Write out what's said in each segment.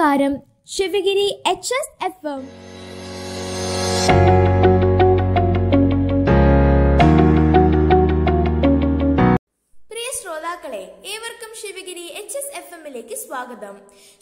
നമസ്കാരം Sivagiri H S F M ശ്രോതാക്കളെ ഏവർക്കും ശിവഗിരി എച്ച് എസ് എഫ് എമ്മിലേക്ക് സ്വാഗതം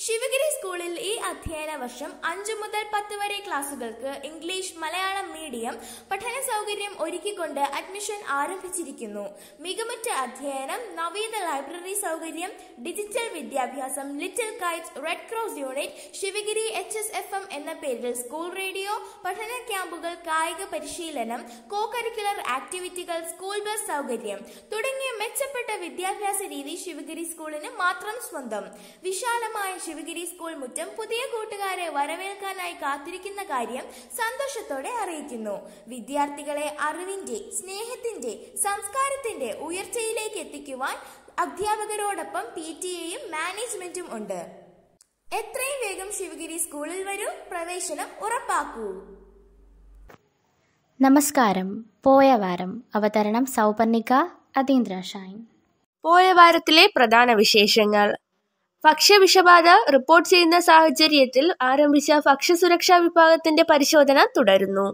ശിവഗിരി സ്കൂളിൽ ഈ അധ്യയന വർഷം അഞ്ചു മുതൽ പത്ത് വരെ ക്ലാസുകൾക്ക് ഇംഗ്ലീഷ് മലയാളം മീഡിയം പഠന സൗകര്യം ഒരുക്കിക്കൊണ്ട് അഡ്മിഷൻ ആരംഭിച്ചിരിക്കുന്നു മികമറ്റ അധ്യയനം നവീന ലൈബ്രറി സൗകര്യം ഡിജിറ്റൽ വിദ്യാഭ്യാസം little kites red cross unit Sivagiri H S F M എന്ന പേരിൽ സ്കൂൾ റേഡിയോ പഠന ക്യാമ്പുകൾ കായിക പരിശീലനം കോ കരിക്കുലർ ആക്ടിവിറ്റികൾ സ്കൂൾ ബസ് സൗകര്യം തുടങ്ങിയ മെച്ചപ്പെട്ട വിദ്യാഭ്യാസ വിദ്യാഭ്യാസ രീതി ശിവഗിരി സ്കൂളിന് മാത്രം സ്വന്തം വിശാലമായ ശിവഗിരി സ്കൂൾ മുറ്റം പുതിയ കൂട്ടുകാരെ വരവേൽക്കാനായി കാത്തിരിക്കുന്ന കാര്യം സന്തോഷത്തോടെ അറിയിക്കുന്നു വിദ്യാർത്ഥികളെ അറിവിന്റെ സ്നേഹത്തിന്റെ സംസ്കാരത്തിന്റെ ഉയർച്ചയിലേക്ക് എത്തിക്കുവാൻ അധ്യാപകരോടൊപ്പം പി ടി എയും മാനേജ്മെന്റും ഉണ്ട് എത്രയും വേഗം ശിവഗിരി സ്കൂളിൽ വരൂ പ്രവേശനം ഉറപ്പാക്കൂ നമസ്കാരം പോയ വാരം അവതരണം സൗപർണിക അതീന്ദ്ര വാരത്തിലെ പ്രധാന വിശേഷങ്ങൾ ഭക്ഷ്യവിഷബാധ റിപ്പോർട്ട് ചെയ്യുന്ന സാഹചര്യത്തിൽ ആരംഭിച്ച ഭക്ഷ്യസുരക്ഷാ വിഭാഗത്തിന്റെ പരിശോധന തുടരുന്നു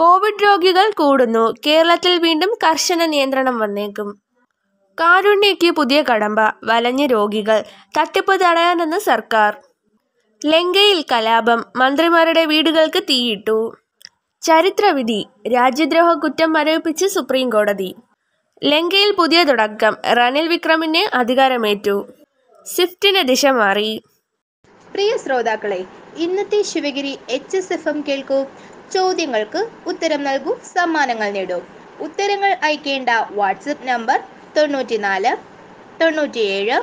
കോവിഡ് രോഗികൾ കൂടുന്നു കേരളത്തിൽ വീണ്ടും കർശന നിയന്ത്രണം വന്നേക്കും കാരുണ്യയ്ക്ക് പുതിയ കടമ്പ വലഞ്ഞ രോഗികൾ തട്ടിപ്പ് തടയാനെന്ന് സർക്കാർ ലങ്കയിൽ കലാപം മന്ത്രിമാരുടെ വീടുകൾക്ക് തീയിട്ടു ചരിത്രവിധി രാജ്യദ്രോഹ കുറ്റം മരവിപ്പിച്ച് സുപ്രീം കോടതി ലങ്കയിൽ പുതിയ തുടക്കം റനിൽ വിക്രമിന് അധികാരമേറ്റു സ്വിഫ്റ്റിന് ദിശ മാറി പ്രിയ ശ്രോതാക്കളെ ഇന്നത്തെ Sivagiri H S F M കേൾക്കൂ ചോദ്യങ്ങൾക്ക് ഉത്തരം നൽകൂ സമ്മാനങ്ങൾ നേടൂ ഉത്തരങ്ങൾ അയക്കേണ്ട വാട്സപ്പ് നമ്പർ തൊണ്ണൂറ്റിനാല് തൊണ്ണൂറ്റിയേഴ്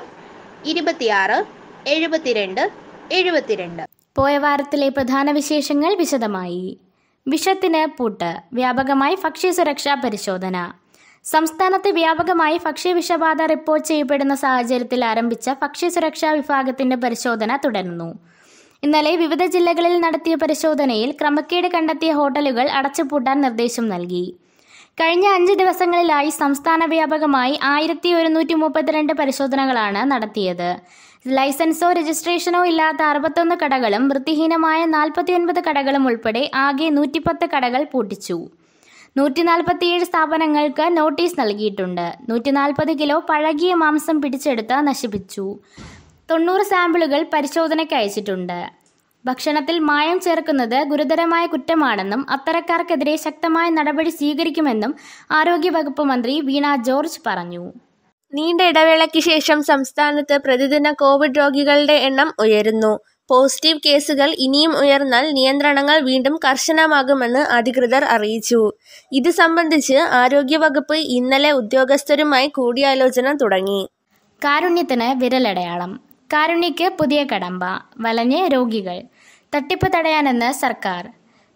ഇരുപത്തിയാറ് എഴുപത്തിരണ്ട് എഴുപത്തിരണ്ട് പോയ വാരത്തിലെ പ്രധാന വിശേഷങ്ങൾ വിശദമായി വിഷത്തിന് പൂട്ട് വ്യാപകമായി ഭക്ഷ്യസുരക്ഷാ പരിശോധന സംസ്ഥാനത്ത് വ്യാപകമായി ഭക്ഷ്യവിഷബാധ റിപ്പോർട്ട് ചെയ്യപ്പെടുന്ന സാഹചര്യത്തിൽ ആരംഭിച്ച ഭക്ഷ്യസുരക്ഷാ വിഭാഗത്തിന്റെ പരിശോധന തുടരുന്നു ഇന്നലെ വിവിധ ജില്ലകളിൽ നടത്തിയ പരിശോധനയിൽ ക്രമക്കേട് കണ്ടെത്തിയ ഹോട്ടലുകൾ അടച്ചുപൂട്ടാൻ നിർദ്ദേശം നൽകി കഴിഞ്ഞ അഞ്ച് ദിവസങ്ങളിലായി സംസ്ഥാന വ്യാപകമായി ആയിരത്തി ഒരുന്നൂറ്റി മുപ്പത്തിരണ്ട് പരിശോധനകളാണ് നടത്തിയത് ലൈസൻസോ രജിസ്ട്രേഷനോ ഇല്ലാത്ത അറുപത്തൊന്ന് കടകളും വൃത്തിഹീനമായ നാൽപ്പത്തിയൊൻപത് കടകളും ഉൾപ്പെടെ ആകെ നൂറ്റിപ്പത്ത് കടകൾ പൂട്ടിച്ചു നൂറ്റി നാൽപ്പത്തിയേഴ് സ്ഥാപനങ്ങൾക്ക് നോട്ടീസ് നൽകിയിട്ടുണ്ട് നൂറ്റി നാൽപ്പത് കിലോ പഴകിയ മാംസം പിടിച്ചെടുത്ത് നശിപ്പിച്ചു തൊണ്ണൂറ് സാമ്പിളുകൾ പരിശോധനയ്ക്ക് അയച്ചിട്ടുണ്ട് ഭക്ഷണത്തിൽ മായം ചേർക്കുന്നത് ഗുരുതരമായ കുറ്റമാണെന്നും അത്തരക്കാർക്കെതിരെ ശക്തമായ നടപടി സ്വീകരിക്കുമെന്നും ആരോഗ്യവകുപ്പ് മന്ത്രി വീണ ജോർജ് പറഞ്ഞു നീണ്ട ഇടവേളയ്ക്ക് ശേഷം സംസ്ഥാനത്ത് പ്രതിദിന കോവിഡ് രോഗികളുടെ എണ്ണം ഉയരുന്നു പോസിറ്റീവ് കേസുകൾ ഇനിയും ഉയർന്നാൽ നിയന്ത്രണങ്ങൾ വീണ്ടും കർശനമാകുമെന്ന് അധികൃതർ അറിയിച്ചു ഇത് സംബന്ധിച്ച് ആരോഗ്യവകുപ്പ് ഇന്നലെ ഉദ്യോഗസ്ഥരുമായി കൂടിയാലോചന തുടങ്ങി കാരുണ്യത്തിന് വിരലടയാളം കാരുണ്യക്ക് പുതിയ കടമ്പ വലഞ്ഞ് രോഗികൾ തട്ടിപ്പ് തടയാനെന്ന് സർക്കാർ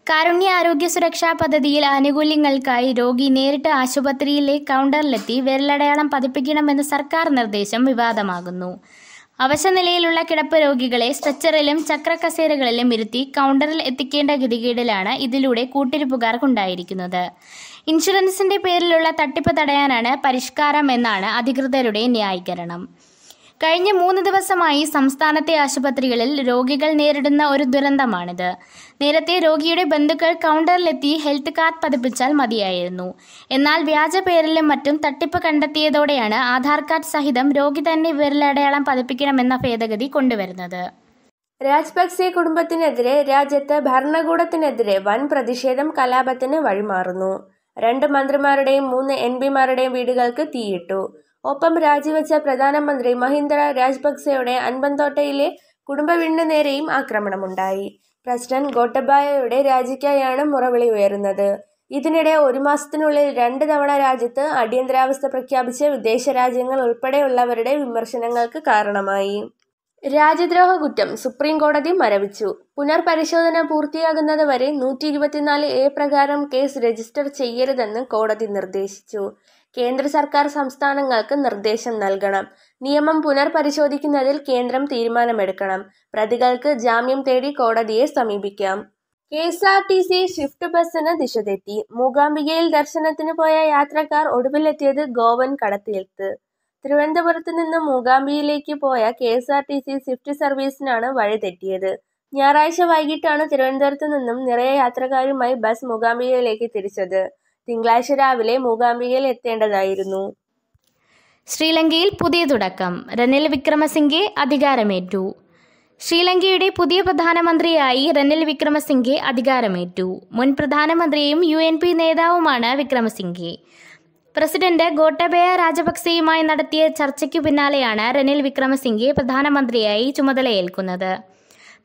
കാരുണ്യ ആരോഗ്യ സുരക്ഷാ പദ്ധതിയിൽ ആനുകൂല്യങ്ങൾക്കായി രോഗി നേരിട്ട് ആശുപത്രിയിലെ കൗണ്ടറിലെത്തി വിരലടയാളം പതിപ്പിക്കണമെന്ന് സർക്കാർ നിർദ്ദേശം വിവാദമാകുന്നു അവശനിലയിലുള്ള കിടപ്പ് രോഗികളെ സ്ട്രെച്ചറിലും ചക്രക്കസേരകളിലും ഇരുത്തി കൗണ്ടറിൽ എത്തിക്കേണ്ട ഗതികേടിലാണ് ഇതിലൂടെ കൂട്ടിരിപ്പുകാർക്കുണ്ടായിരിക്കുന്നത് ഇൻഷുറൻസിന്റെ പേരിലുള്ള തട്ടിപ്പ് തടയാനാണ് പരിഷ്കാരം എന്നാണ് അധികൃതരുടെ ന്യായീകരണം കഴിഞ്ഞ മൂന്ന് ദിവസമായി സംസ്ഥാനത്തെ ആശുപത്രികളിൽ രോഗികൾ നേരിടുന്ന ഒരു ദുരന്തമാണിത് നേരത്തെ രോഗിയുടെ ബന്ധുക്കൾ കൗണ്ടറിലെത്തി ഹെൽത്ത് കാർഡ് പതിപ്പിച്ചാൽ മതിയായിരുന്നു എന്നാൽ വ്യാജ പേരിലും മറ്റും തട്ടിപ്പ് കണ്ടെത്തിയതോടെയാണ് ആധാർ കാർഡ് സഹിതം രോഗി തന്നെ വിരലടയാളം പതിപ്പിക്കണമെന്ന ഭേദഗതി കൊണ്ടുവരുന്നത് രാജ്പക്സെ കുടുംബത്തിനെതിരെ രാജ്യത്ത് ഭരണകൂടത്തിനെതിരെ വൻ പ്രതിഷേധം കലാപത്തിന് വഴിമാറുന്നു രണ്ട് മന്ത്രിമാരുടെയും മൂന്ന് എം പിമാരുടെയും വീടുകൾക്ക് തീയിട്ടു ഒപ്പം രാജിവെച്ച പ്രധാനമന്ത്രി മഹിന്ദ രാജപക്സെയുടെ അൻപന്തോട്ടയിലെ വീടിന് നേരെയും ആക്രമണമുണ്ടായി പ്രസിഡന്റ് ഗോട്ടബായയുടെ രാജിക്കായാണ് മുറവിളി ഉയരുന്നത് ഇതിനിടെ ഒരു മാസത്തിനുള്ളിൽ രണ്ട് തവണ രാജ്യത്ത് അടിയന്തരാവസ്ഥ പ്രഖ്യാപിച്ച വിദേശ രാജ്യങ്ങൾ ഉൾപ്പെടെയുള്ളവരുടെ വിമർശനങ്ങൾക്ക് കാരണമായി രാജ്യദ്രോഹ കുറ്റം സുപ്രീം കോടതി മരവിച്ചു പുനർപരിശോധന പൂർത്തിയാകുന്നതുവരെ നൂറ്റി ഇരുപത്തിനാല് എ പ്രകാരം കേസ് രജിസ്റ്റർ ചെയ്യരുതെന്ന് കോടതി നിർദ്ദേശിച്ചു കേന്ദ്ര സർക്കാർ സംസ്ഥാനങ്ങൾക്ക് നിർദ്ദേശം നൽകണം നിയമം പുനർപരിശോധിക്കുന്നതിൽ കേന്ദ്രം തീരുമാനമെടുക്കണം പ്രതികൾക്ക് ജാമ്യം തേടി കോടതിയെ സമീപിക്കാം K S R T C Swift ബസ്സിന് ദിശ തെറ്റി മൂകാംബികയിൽ ദർശനത്തിന് പോയ യാത്രക്കാർ ഒടുവിലെത്തിയത് ഗോവൻ കടത്തിയെത്ത് തിരുവനന്തപുരത്ത് നിന്ന് മൂകാംബിയിലേക്ക് പോയ K S R T C Swift സർവീസിനാണ് വഴി തെറ്റിയത് ഞായറാഴ്ച വൈകിട്ടാണ് തിരുവനന്തപുരത്ത് നിന്നും നിറയെ യാത്രക്കാരുമായി ബസ് മൂകാംബികയിലേക്ക് തിരിച്ചത് തിങ്കളാഴ്ച രാവിലെ മൂകാംബികയിൽ എത്തേണ്ടതായിരുന്നു ശ്രീലങ്കയിൽ പുതിയ തുടക്കം റനിൽ വിക്രമസിംഗെ അധികാരമേറ്റു ശ്രീലങ്കയുടെ പുതിയ പ്രധാനമന്ത്രിയായി റനിൽ വിക്രമസിംഗെ അധികാരമേറ്റു മുൻ പ്രധാനമന്ത്രിയും യു എൻ പി നേതാവുമാണ് വിക്രമസിംഗെ പ്രസിഡന്റ് ഗോട്ടബയ രാജപക്സെയുമായി നടത്തിയ ചർച്ചയ്ക്കു പിന്നാലെയാണ് റനിൽ വിക്രമസിംഗെ പ്രധാനമന്ത്രിയായി ചുമതലയേൽക്കുന്നത്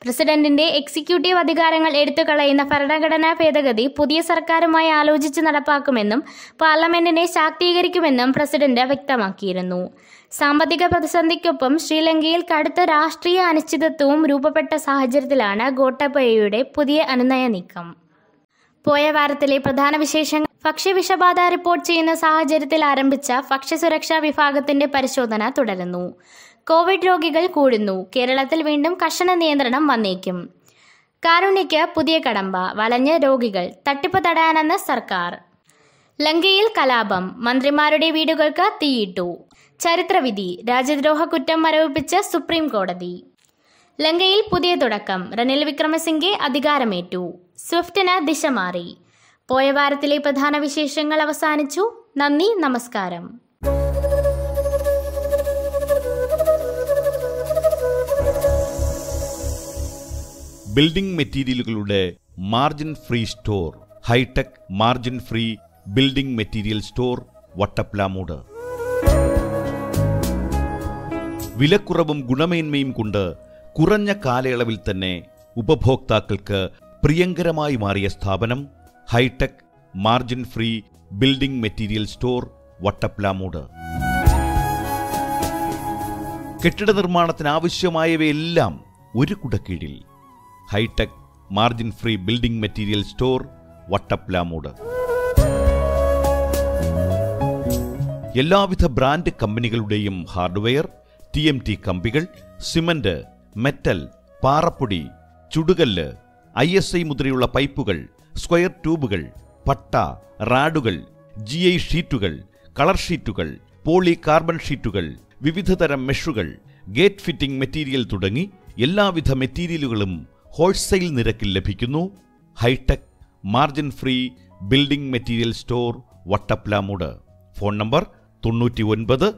പ്രസിഡന്റിന്റെ എക്സിക്യൂട്ടീവ് അധികാരങ്ങൾ എടുത്തുകളയുന്ന ഭരണഘടനാ ഭേദഗതി പുതിയ സർക്കാരുമായി ആലോചിച്ച് നടപ്പാക്കുമെന്നും പാർലമെന്റിനെ ശാക്തീകരിക്കുമെന്നും പ്രസിഡന്റ് വ്യക്തമാക്കിയിരുന്നു സാമ്പത്തിക പ്രതിസന്ധിക്കൊപ്പം ശ്രീലങ്കയിൽ കടുത്ത രാഷ്ട്രീയ അനിശ്ചിതത്വവും രൂപപ്പെട്ട സാഹചര്യത്തിലാണ് ഗോട്ടബയയുടെ പുതിയ അനുനയ നീക്കം പോയ വാരത്തിലെ പ്രധാന വിശേഷങ്ങൾ ഭക്ഷ്യവിഷബാധ റിപ്പോർട്ട് ചെയ്യുന്ന സാഹചര്യത്തിൽ ആരംഭിച്ച ഭക്ഷ്യസുരക്ഷാ വിഭാഗത്തിന്റെ പരിശോധന തുടരുന്നു കോവിഡ് രോഗികൾ കൂടുന്നു കേരളത്തിൽ വീണ്ടും കർശന നിയന്ത്രണം വന്നേക്കും കാരുണ്യയ്ക്ക് പുതിയ കടമ്പ വലഞ്ഞ രോഗികൾ തട്ടിപ്പ് തടയാനെന്ന് സർക്കാർ ലങ്കയിൽ കലാപം മന്ത്രിമാരുടെ വീടുകൾക്ക് തീയിട്ടു ചരിത്രവിധി രാജ്യദ്രോഹ കുറ്റം മരവിപ്പിച്ച് സുപ്രീം കോടതി ലങ്കയിൽ പുതിയ തുടക്കം റനിൽ വിക്രമസിംഗെ അധികാരമേറ്റു സ്വിഫ്റ്റിന് ദിശ മാറി പോയ വാരത്തിലെ പ്രധാന വിശേഷങ്ങൾ അവസാനിച്ചു നന്ദി നമസ്കാരം ബിൽഡിംഗ് മെറ്റീരിയലുകളുടെ margin free store high tech margin free building material store Vattaplamoodu വിലക്കുറവും ഗുണമേന്മയും കൊണ്ട് കുറഞ്ഞ കാലയളവിൽ തന്നെ ഉപഭോക്താക്കൾക്ക് പ്രിയങ്കരമായി മാറിയ സ്ഥാപനം high tech margin free building material store Vattaplamoodu കെട്ടിട നിർമ്മാണത്തിന് ഒരു കുടക്കീഴിൽ high tech margin free building material store Vattaplamoodu എല്ലാവിധ ബ്രാൻഡ് കമ്പനികളുടെയും ഹാർഡ്വെയർ ടി എം ടി കമ്പികൾ സിമന്റ് മെറ്റൽ പാറപ്പൊടി ചുടുകല്ല് ഐ എസ് ഐ മുദ്രയുള്ള പൈപ്പുകൾ സ്ക്വയർ ട്യൂബുകൾ പട്ട റാഡുകൾ ജി ഐ ഷീറ്റുകൾ കളർ ഷീറ്റുകൾ പോളി കാർബൺ ഷീറ്റുകൾ വിവിധതരം മെഷുകൾ ഗേറ്റ് ഫിറ്റിംഗ് മെറ്റീരിയൽ തുടങ്ങി എല്ലാവിധ മെറ്റീരിയലുകളും ഹോൾസെയിൽ നിരക്കിൽ ലഭിക്കുന്നു high tech margin free building material store Vattaplamoodu phone number തൊണ്ണൂറ്റി ഒൻപത്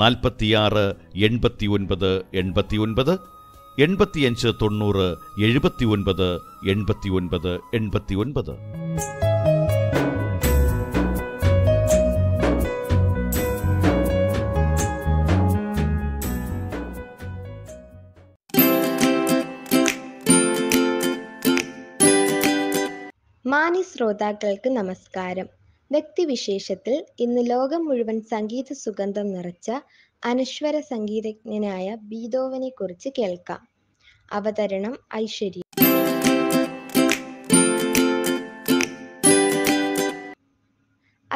നാൽപ്പത്തിയാറ് എൺപത്തി ഒൻപത് എൺപത്തി ഒൻപത് എൺപത്തിയഞ്ച് തൊണ്ണൂറ് എഴുപത്തി ഒൻപത് എൺപത്തി ഒൻപത് എൺപത്തി ഒൻപത് ശ്രോതാക്കൾക്ക് നമസ്കാരം വ്യക്തിവിശേഷത്തിൽ ഇന്ന് ലോകം മുഴുവൻ സംഗീത സുഗന്ധം നിറച്ച അനശ്വര സംഗീതജ്ഞനായ ബീതോവനെ കുറിച്ച് കേൾക്കാം അവതരണം ഐശ്വര്യ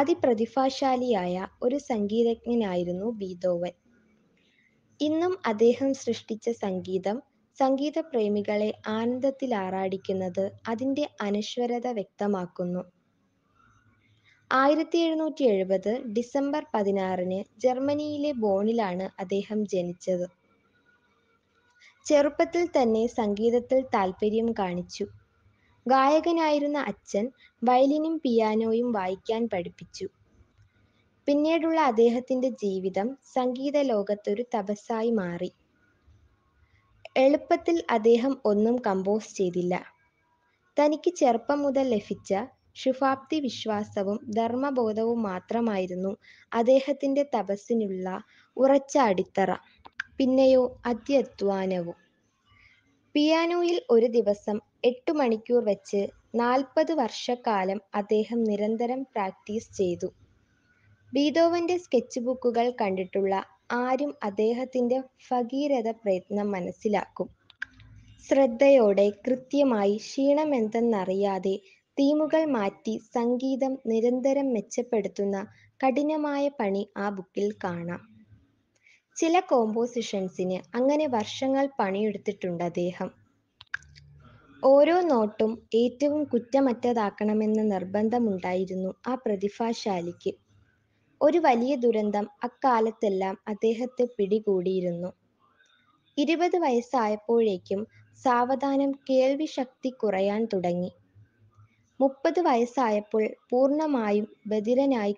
അതിപ്രതിഭാശാലിയായ ഒരു സംഗീതജ്ഞനായിരുന്നു ബീതോവൻ ഇന്നും അദ്ദേഹം സൃഷ്ടിച്ച സംഗീതം സംഗീതപ്രേമികളെ ആനന്ദത്തിലാറാടിക്കുന്നത് അതിന്റെ അനശ്വരത വ്യക്തമാക്കുന്നു. എഴുപത് ഡിസംബർ പതിനാറിന് ജർമ്മനിയിലെ ബോണിലാണ് അദ്ദേഹം ജനിച്ചത്. ചെറുപ്പത്തിൽ തന്നെ സംഗീതത്തിൽ താൽപര്യം കാണിച്ചു. ഗായകനായിരുന്ന അച്ഛൻ വയലിനും പിയാനോയും വായിക്കാൻ പഠിപ്പിച്ചു. പിന്നീടുള്ള അദ്ദേഹത്തിന്റെ ജീവിതം സംഗീത ലോകത്തൊരു തപസ്സായി മാറി. എളുപ്പത്തിൽ അദ്ദേഹം ഒന്നും കമ്പോസ് ചെയ്തില്ല. തനിക്ക് ചെറുപ്പം മുതൽ ലഭിച്ച ശുഭാപ്തി വിശ്വാസവും ധർമ്മബോധവും മാത്രമായിരുന്നു അദ്ദേഹത്തിന്റെ തപസ്സിനുള്ള ഉറച്ച അടിത്തറ. പിന്നെയോ അത്യധ്വാനവും. പിയാനോയിൽ ഒരു ദിവസം എട്ടു മണിക്കൂർ വെച്ച് നാൽപ്പത് വർഷക്കാലം അദ്ദേഹം നിരന്തരം പ്രാക്ടീസ് ചെയ്തു. ബീതോവന്റെ സ്കെച്ച് ബുക്കുകൾ കണ്ടിട്ടുള്ള ആരും അദ്ദേഹത്തിൻ്റെ ഭഗീരഥ പ്രയത്നം മനസ്സിലാക്കും. ശ്രദ്ധയോടെ കൃത്യമായി ക്ഷീണമെന്തെന്നറിയാതെ തീമുകൾ മാറ്റി സംഗീതം നിരന്തരം മെച്ചപ്പെടുത്തുന്ന കഠിനമായ പണി ആ ബുക്കിൽ കാണാം. ചില കോമ്പോസിഷൻസിന് അങ്ങനെ വർഷങ്ങൾ അദ്ദേഹം ഓരോ നോട്ടും ഏറ്റവും കുറ്റമറ്റതാക്കണമെന്ന നിർബന്ധമുണ്ടായിരുന്നു ആ പ്രതിഭാശാലിക്ക്. ഒരു വലിയ ദുരന്തം അക്കാലത്തെല്ലാം അദ്ദേഹത്തെ പിടികൂടിയിരുന്നു. ഇരുപത് വയസ്സായപ്പോഴേക്കും സാവധാനം കേൾവി ശക്തി കുറയാൻ തുടങ്ങി. മുപ്പത് വയസ്സായപ്പോൾ പൂർണ്ണമായും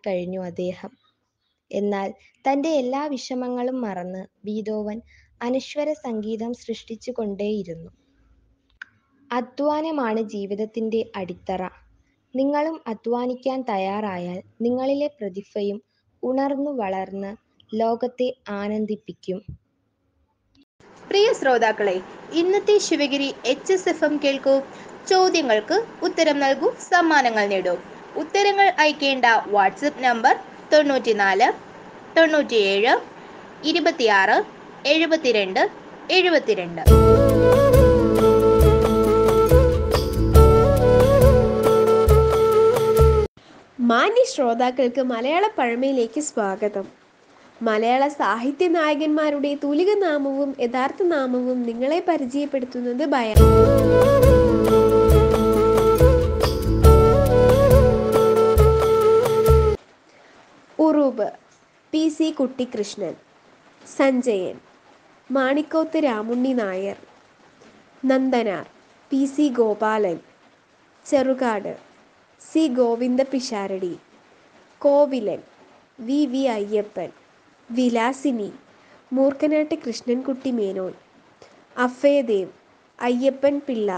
കഴിഞ്ഞു അദ്ദേഹം. എന്നാൽ തന്റെ എല്ലാ വിഷമങ്ങളും മറന്ന് ബീതോവൻ അനശ്വര സംഗീതം സൃഷ്ടിച്ചുകൊണ്ടേയിരുന്നു. അധ്വാനമാണ് ജീവിതത്തിന്റെ അടിത്തറ. നിങ്ങളും അധ്വാനിക്കാൻ തയ്യാറായാൽ നിങ്ങളിലെ പ്രതിഭയും ഉണർന്നു വളർന്ന് ലോകത്തെ ആനന്ദിപ്പിക്കും പ്രിയ ശ്രോതാക്കളെ ഇന്നത്തെ Sivagiri H S F M കേൾക്കൂ ചോദ്യങ്ങൾക്ക് ഉത്തരം നൽകൂ സമ്മാനങ്ങൾ നേടൂ ഉത്തരങ്ങൾ അയക്കേണ്ട വാട്സപ്പ് നമ്പർ തൊണ്ണൂറ്റിനാല് തൊണ്ണൂറ്റിയേഴ് ഇരുപത്തിയാറ് എഴുപത്തിരണ്ട് എഴുപത്തിരണ്ട് മാന്യ ശ്രോതാക്കൾക്ക് മലയാള പഴമയിലേക്ക് സ്വാഗതം മലയാള സാഹിത്യ നായകന്മാരുടെ തൂലിക നാമവും യഥാർത്ഥ നാമവും നിങ്ങളെ പരിചയപ്പെടുത്തുന്നത് ഭയ Uroob P C Kuttikrishnan Sanjayan Manikoth Ramunni Nair Nandanar P C Gopalan Cherukad C Govinda Pisharody Kovilan V V Ayyappan Vilasini Moorkanattu Krishnankutty Menon അഫേദേവ് Ayyappan Pillai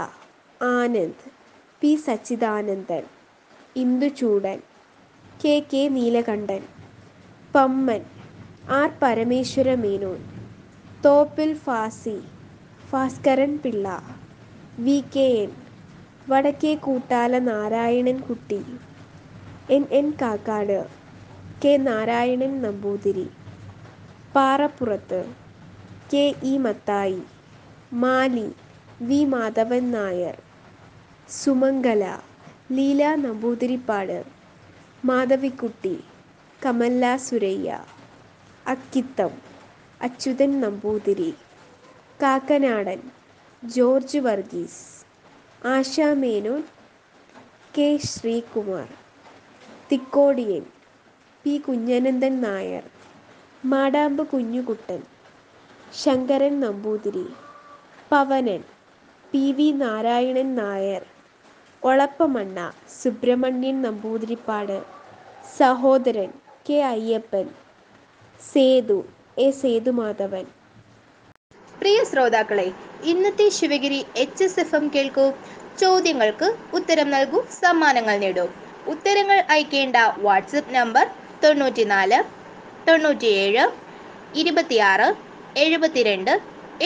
Anand P Sachidanandan Induchoodan K K Neelakantan Pamman R Parameswara Menon Thoppil ഫാസി Bhaskaran Pillai V K N Vadakke Koottala Narayanan Kutty N N Kakkad K Narayanan Namboothiri Parappurath K E Mathai Mali V Madhavan Nair Sumangala Leela Namboodiripad Madhavikutty Kamala Suraiyya Akkitham Achuthan Namboothiri Kakkanadan George Varghese Asha Menon K Sreekumar Thikkodiyan P Kunhananthan Nair Madampu Kunjukuttan Sankaran Namboothiri Pavanan P V Narayanan Nair Olappamanna Subramanian Namboothiripad Sahodaran K Ayyappan Sethu A Sethumadhavan പ്രിയ ശ്രോതാക്കളെ ഇന്നത്തെ Sivagiri H S F M കേൾക്കൂ ചോദ്യങ്ങൾക്ക് ഉത്തരം നൽകൂ സമ്മാനങ്ങൾ നേടൂ ഉത്തരങ്ങൾ അയക്കേണ്ട വാട്സപ്പ് നമ്പർ തൊണ്ണൂറ്റിനാല് തൊണ്ണൂറ്റിയേഴ് ഇരുപത്തിയാറ് എഴുപത്തിരണ്ട്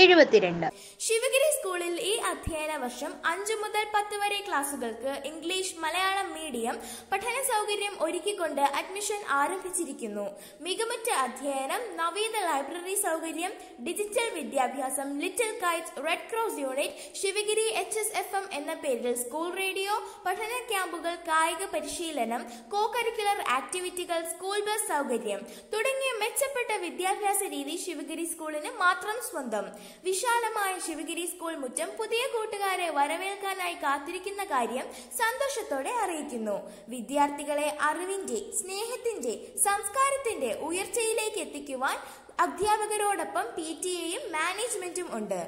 എഴുപത്തിരണ്ട് ശിവഗിരി സ്കൂളിൽ ഈ അധ്യയന വർഷം അഞ്ചു മുതൽ പത്ത് വരെ ക്ലാസുകൾക്ക് ഇംഗ്ലീഷ് മലയാളം മീഡിയം പഠന സൗകര്യം ഒരുക്കിക്കൊണ്ട് അഡ്മിഷൻ ആരംഭിച്ചിരിക്കുന്നു മികമറ്റ അധ്യയനം നവീന ലൈബ്രറി സൗകര്യം ഡിജിറ്റൽ വിദ്യാഭ്യാസം little kites red cross unit Sivagiri H S F M എന്ന പേരിൽ സ്കൂൾ റേഡിയോ പഠന ക്യാമ്പുകൾ കായിക പരിശീലനം കോ കരിക്കുലർ ആക്ടിവിറ്റികൾ സ്കൂൾ ബസ് സൗകര്യം തുടങ്ങിയ മെച്ചപ്പെട്ട വിദ്യാഭ്യാസ രീതി ശിവഗിരി സ്കൂളിന് മാത്രം സ്വന്തം വിശാലമായ ശിവഗിരി സ്കൂൾ മുറ്റം പുതിയ കൂട്ടുകാരെ വരവേൽക്കാനായി കാത്തിരിക്കുന്ന കാര്യം സന്തോഷത്തോടെ അറിയിക്കുന്നു വിദ്യാർത്ഥികളെ അറിവിന്റെ സ്നേഹത്തിന്റെ സംസ്കാരത്തിന്റെ ഉയർച്ചയിലേക്ക് എത്തിക്കുവാൻ അധ്യാപകരോടൊപ്പം പി ടി എയും മാനേജ്മെന്റും ഉണ്ട്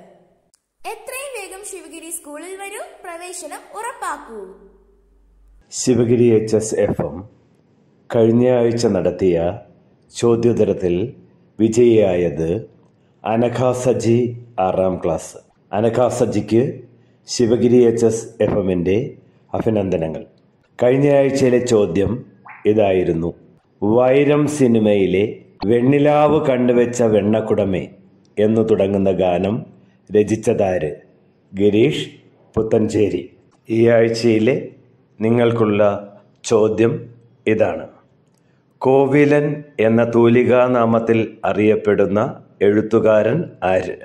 എത്രയും വേഗം ശിവഗിരി സ്കൂളിൽ വരൂ പ്രവേശനം ഉറപ്പാക്കൂ Sivagiri H S F M കഴിഞ്ഞയാഴ്ച നടത്തിയ ചോദ്യോത്തരത്തിൽ വിജയിയായത് അനഘ സജി ആറാം ക്ലാസ് അനഘ സജിക്ക് ശിവഗിരി എച്ച് എസ് എഫ് എമ്മിൻ്റെ അഭിനന്ദനങ്ങൾ കഴിഞ്ഞയാഴ്ചയിലെ ചോദ്യം ഇതായിരുന്നു വൈരം സിനിമയിലെ വെണ്ണിലാവ് കണ്ടുവെച്ച വെണ്ണക്കുടമേ എന്നു തുടങ്ങുന്ന ഗാനം രചിച്ചതാര് ഗിരീഷ് പുത്തഞ്ചേരി ഈ ആഴ്ചയിലെ നിങ്ങൾക്കുള്ള ചോദ്യം ഇതാണ് കോവിലൻ എന്ന തൂലികാനാമത്തിൽ അറിയപ്പെടുന്ന എഴുത്തുകാരൻ ആര്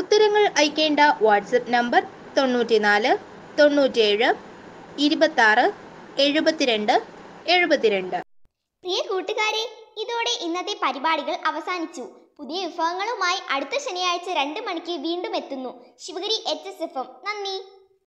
ഉത്തരങ്ങൾ അയക്കേണ്ട വാട്സപ്പ് നമ്പർ തൊണ്ണൂറ്റിനാല് തൊണ്ണൂറ്റിയേഴ് ഇരുപത്തി എഴുപത്തിരണ്ട് എഴുപത്തിരണ്ട് പ്രിയ കൂട്ടുകാരെ ഇതോടെ ഇന്നത്തെ പരിപാടികൾ അവസാനിച്ചു പുതിയ വിഭവങ്ങളുമായി അടുത്ത ശനിയാഴ്ച രണ്ട് മണിക്ക് വീണ്ടും എത്തുന്നു Sivagiri H S F M നന്ദി